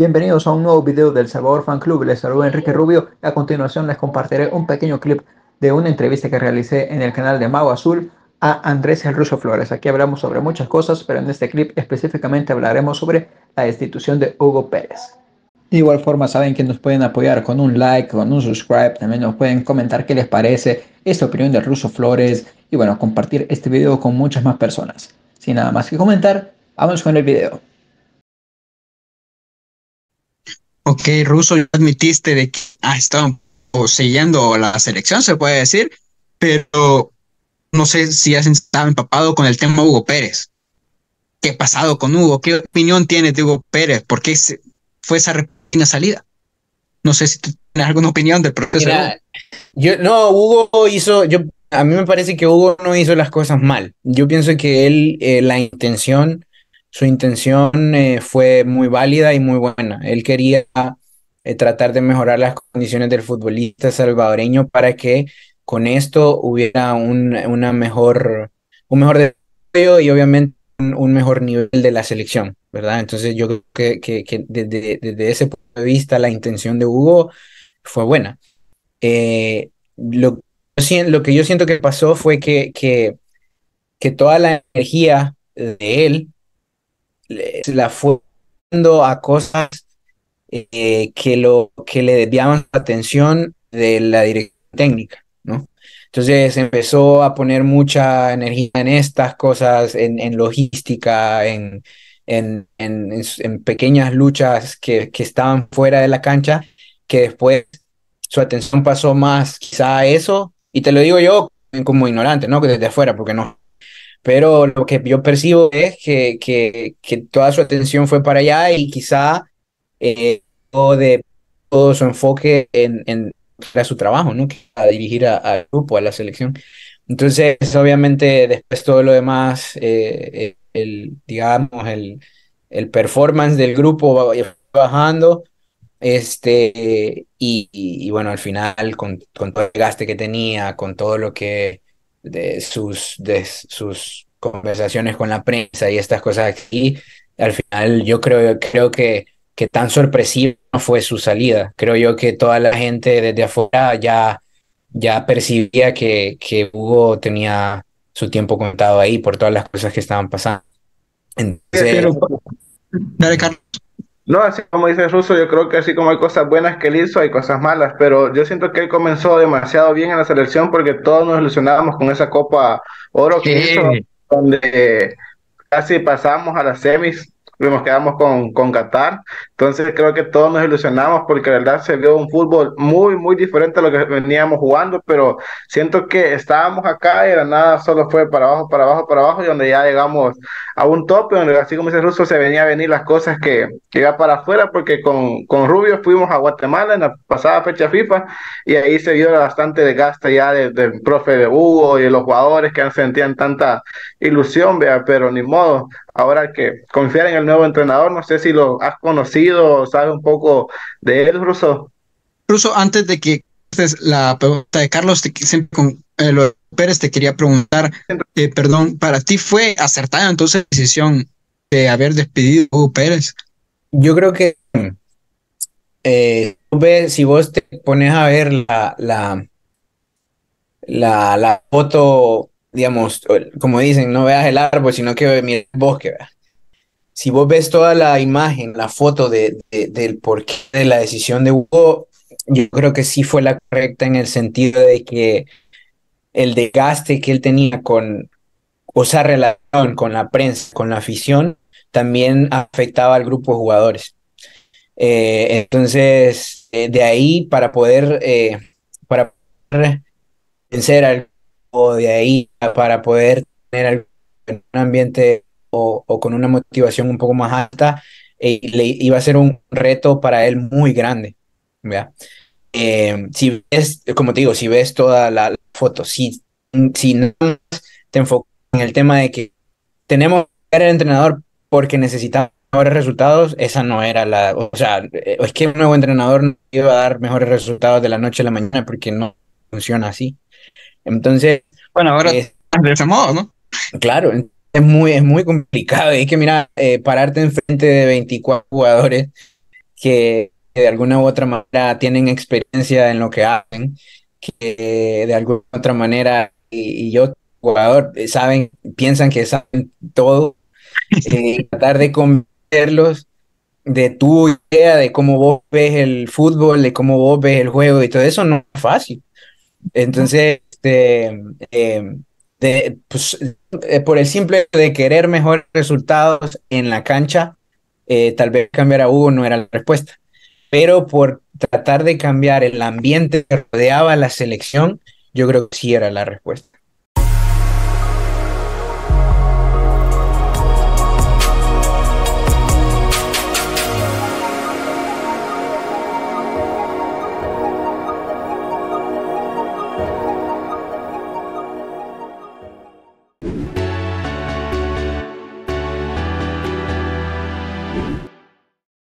Bienvenidos a un nuevo video del Salvador Fan Club, les saluda Enrique Rubio a continuación les compartiré un pequeño clip de una entrevista que realicé en el canal de Mago Azul a Andrés El Ruso Flores. Aquí hablamos sobre muchas cosas, pero en este clip específicamente hablaremos sobre la destitución de Hugo Pérez. De igual forma saben que nos pueden apoyar con un like, con un subscribe, también nos pueden comentar qué les parece esta opinión de Ruso Flores y bueno, compartir este video con muchas más personas. Sin nada más que comentar, vamos con el video. Ok, Ruso, admitiste de que ha estado sellando la selección, se puede decir, pero no sé si has estado empapado con el tema Hugo Pérez. ¿Qué ha pasado con Hugo? ¿Qué opinión tienes de Hugo Pérez? ¿Por qué fue esa repentina salida? No sé si tú tienes alguna opinión del proceso. yo, no, Hugo hizo, yo, a mí me parece que Hugo no hizo las cosas mal. Yo pienso que él, eh, la intención su intención eh, fue muy válida y muy buena. Él quería eh, tratar de mejorar las condiciones del futbolista salvadoreño para que con esto hubiera un, una mejor, un mejor desarrollo y obviamente un, mejor nivel de la selección, ¿verdad? Entonces yo creo que, desde, desde, ese punto de vista la intención de Hugo fue buena. Eh, lo, lo que yo siento que pasó fue que, que, que toda la energía de él la fue a cosas eh, que, lo, que le desviaban la atención de la dirección técnica, ¿no? Entonces empezó a poner mucha energía en estas cosas, en, logística, en, en, en, pequeñas luchas que, estaban fuera de la cancha, que después su atención pasó más quizá a eso, y te lo digo yo como ignorante, ¿no? Que desde afuera, porque no pero lo que yo percibo es que, que, que toda su atención fue para allá y quizá eh, todo, de, todo su enfoque en, en su trabajo, ¿no? A dirigir al grupo, a la selección. Entonces, obviamente, después todo lo demás, eh, eh, el, digamos, el, el performance del grupo va bajando. Este, y, bueno, al final, con, con, todo el gasto que tenía, con todo lo que de sus, de sus conversaciones con la prensa y estas cosas aquí, al final yo creo, creo que, que tan sorpresiva fue su salida. Creo yo que toda la gente desde afuera ya, ya percibía que, que Hugo tenía su tiempo contado ahí por todas las cosas que estaban pasando. Carlos. No, así como dice ruso, yo creo que así como hay cosas buenas que él hizo, hay cosas malas, pero yo siento que él comenzó demasiado bien en la selección porque todos nos ilusionábamos con esa Copa Oro que hizo, donde casi pasamos a las semis nos quedamos con, con Qatar. Entonces creo que todos nos ilusionamos porque la verdad se vio un fútbol muy, muy diferente a lo que veníamos jugando, pero siento que estábamos acá y nada solo fue para abajo, para abajo, para abajo, y donde ya llegamos a un tope, donde así como dice Russo, se venía a venir las cosas que, iba para afuera, porque con, con Rubio fuimos a Guatemala en la pasada fecha FIFA y ahí se vio bastante desgaste ya del profe de Hugo y de los jugadores que han sentían tanta ilusión, vea, pero ni modo, ahora que confiar en el nuevo entrenador. No sé si lo has conocido, o sabes un poco de él, Ruso. Russo, antes de que la pregunta de Carlos, te, siempre con eh, te quería preguntar, eh, perdón, ¿para ti fue acertada entonces la decisión de haber despedido a Hugo Pérez? Yo creo que eh, si vos te pones a ver la, la, la foto digamos, como dicen, no veas el árbol, sino que mires el bosque. ¿verdad? Si vos ves toda la imagen, la foto de, del porqué de la decisión de Hugo, yo creo que sí fue la correcta en el sentido de que el desgaste que él tenía con, esa relación con la prensa, con la afición, también afectaba al grupo de jugadores. Eh, entonces, eh, de ahí para poder, eh, para poder vencer al o de ahí para poder tener un ambiente o, con una motivación un poco más alta, eh, le iba a ser un reto para él muy grande. Eh, si ves, como te digo, si ves toda la, foto, si, si no te enfocas en el tema de que tenemos que ser el entrenador porque necesitamos mejores resultados, esa no era la, o sea, eh, es que un nuevo entrenador no iba a dar mejores resultados de la noche a la mañana porque no funciona así. Entonces. Bueno, ahora de ese modo, ¿no? Claro, es muy, es muy complicado. Y que, mira, eh, pararte enfrente de 24 jugadores que de alguna u otra manera tienen experiencia en lo que hacen, que de alguna u otra manera, y, yo, jugador, eh, saben, piensan que saben todo, eh, y tratar de convencerlos de tu idea, de cómo vos ves el fútbol, de cómo vos ves el juego y todo eso no es fácil. Entonces, este, em, pues, eh, por el simple de querer mejores resultados en la cancha, eh, tal vez cambiar a Hugo no era la respuesta, pero por tratar de cambiar el ambiente que rodeaba a la selección, yo creo que sí era la respuesta.